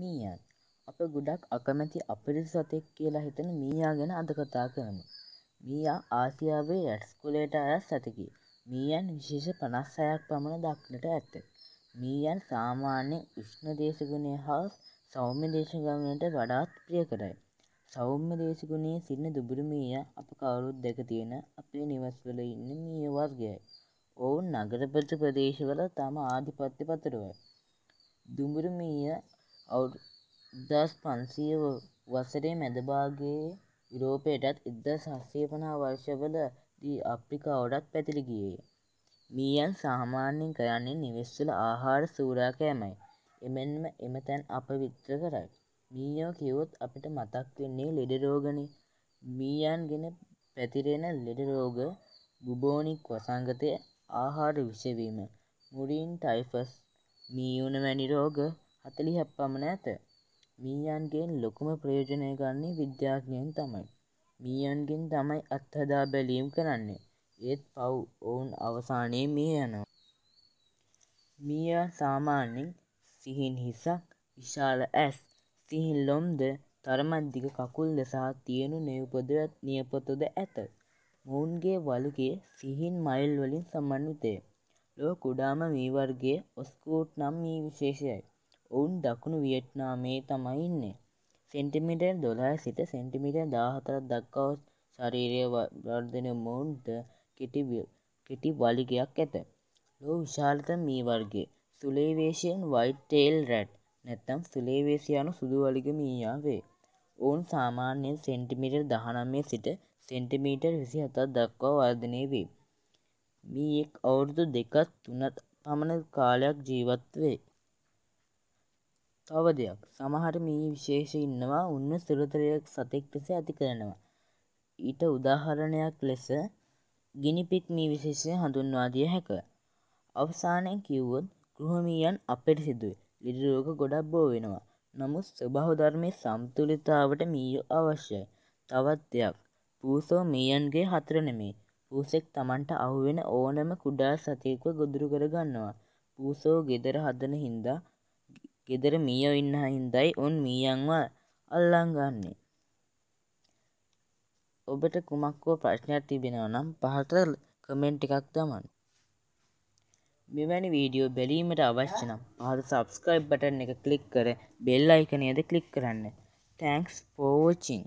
මීයන් අප ගොඩක් අකමැති අපිරිසි සතෙක් කියලා හිතන මීයා ගැන අද කතා කරමු. මීයා ආසියාවේ රැට්ස්කුලේට අයත් සතකි. මීයන් විශේෂ පනස් සයක් පමණ දක්නට ඇත. මීයන් සාමාන්‍යෙන් උෂ්ණ දේශගුණය හා සෞම්‍ය දේශගමනයට වඩාත් ප්‍රිය කරයි. සෞම්‍ය දේශගුණයේ සිටින දුබුරු මීය අප කවුරුත් දැක තියෙන අපේ නිවස්වල ඉන්න මීය වර්ගයයි. ඔවුන් නගරපති ප්‍රදේශවල තම ආධිපත්‍ය පතුරුවයි. දුඹුරු මීය අවුදස් පන්සීය වසරේ මැදභාගේ යුරෝපයටත් ඉද සස්සේ පනා වර්ෂවල දී අප්‍රිකාවටත් පැතිරි ගියේ. මීයන් සාමාන්‍යෙන් කරන්නේ නිවෙස්වල ආහාර සූරාකෑමයි. එමෙන්ම එම තැන් අප විත්‍ර කරයි. මීයෝ කිවොත් අපිට මතක් වෙන්නේ ලෙඩරෝගන මීයන් ගෙන පැතිරෙන ලෙඩරෝග බුබෝනික් වසංගතය ආහාර විෂවීම මුරීන් ටයිෆස් මීයුණ වැනි රෝග හතලිහක් පමණ ඇත. මීයන්ගෙන් ලොකුම ප්‍රයෝජනය ගන්නේ විද්‍යාඥයෙන් තමයි. මීයන්ගෙන් තමයි අත්හදා බැලීම් කරන්නේ. ඒත් පව් ඔවුන් අවසානයේ මිය යනවා. මීයා සාමාන්‍යයෙන් සිහින් හිසක්, විශාල ඇස්, සිහින් ලොම්ද, තරමක් දිග කකුල්ද සහ තියුණු නියපොතුද නියපොතුද ඇත. මොවුන්ගේ වළුකය සිහින් මයිල් වලින් සමන්විතය. ලොව කුඩාම මී වර්ගයේ ඔස්කූට් නම් මී විශේෂයයි. ඔවුන් දකුණු වියට්නාමේ තමයි ඉන්නේ. සෙන්ටිමිට දොළහ සිට සෙන්ටිමිට දාහතරක් දක්කව ශරීරය වර්ධන මොවුන්ට කෙටි වලිගයක් ඇත. ලෝ විශාලත මේ වර්ගේ සුලේවේශයෙන් වයිටේල් රැට් නැත්තම් සුලේවේසියානු සුදු වලිග මීයා වේ. ඔවුන් සාමාන්‍යයෙන් සෙන්ටිමිට දහනම්මේ සිට සෙන්ටිමීටර් විසි හතත් දක්වා වර්ධනය වේ. මීෙක් අවුරුදු දෙකත් තුනත් පමණ කාලයක් ජීවත් වේ. තව දෙයක් සමහර මී විශේෂ ඉන්නවා උන්න සුළුතරයක් සතෙක් ලෙස ඇති කරනවා. ඊට උදාහරණයක් ලෙස ගිනිපික් මී විශේෂය හඳුන්වා දිය හැක. අවසානයෙන් කිව්වොත් ගෘහමීයන් අපට සිදුවේ ලිඩරෝග ගොඩක් බෝ වෙනවා. නමුත් ස්වභාවධර්මය සම්තුලිතාවට මීයෝ අවශ්‍යයි. තවත් දෙයක් පූසෝ මීයන්ගේ හතර නෙමේ පූසෙක් තමන්ට අහුවෙන ඕනම කුඩා සතයෙක්ව ගොදුරු කරගන්නවා. පූසෝ ගෙදර හදන හින්දා ගෙදර මීයෝ ඉන්න හින්දයි උන් මීයන්ව අල්ලංගන්නේ. ඔබට කුමක් වෝ ප්‍රශ්නයක් තිබෙනව නම් පහත කමෙන්ට් එකක් දමන්න. මෙවැනි වීඩියෝ බැලීමට අවශ්‍ය නම් පහත සබස්ක්‍රයිබ් බටන් එක ක්ලික් කර බෙල් අයිකනයද ක්ලික් කරන්න. Thanks for වොචිං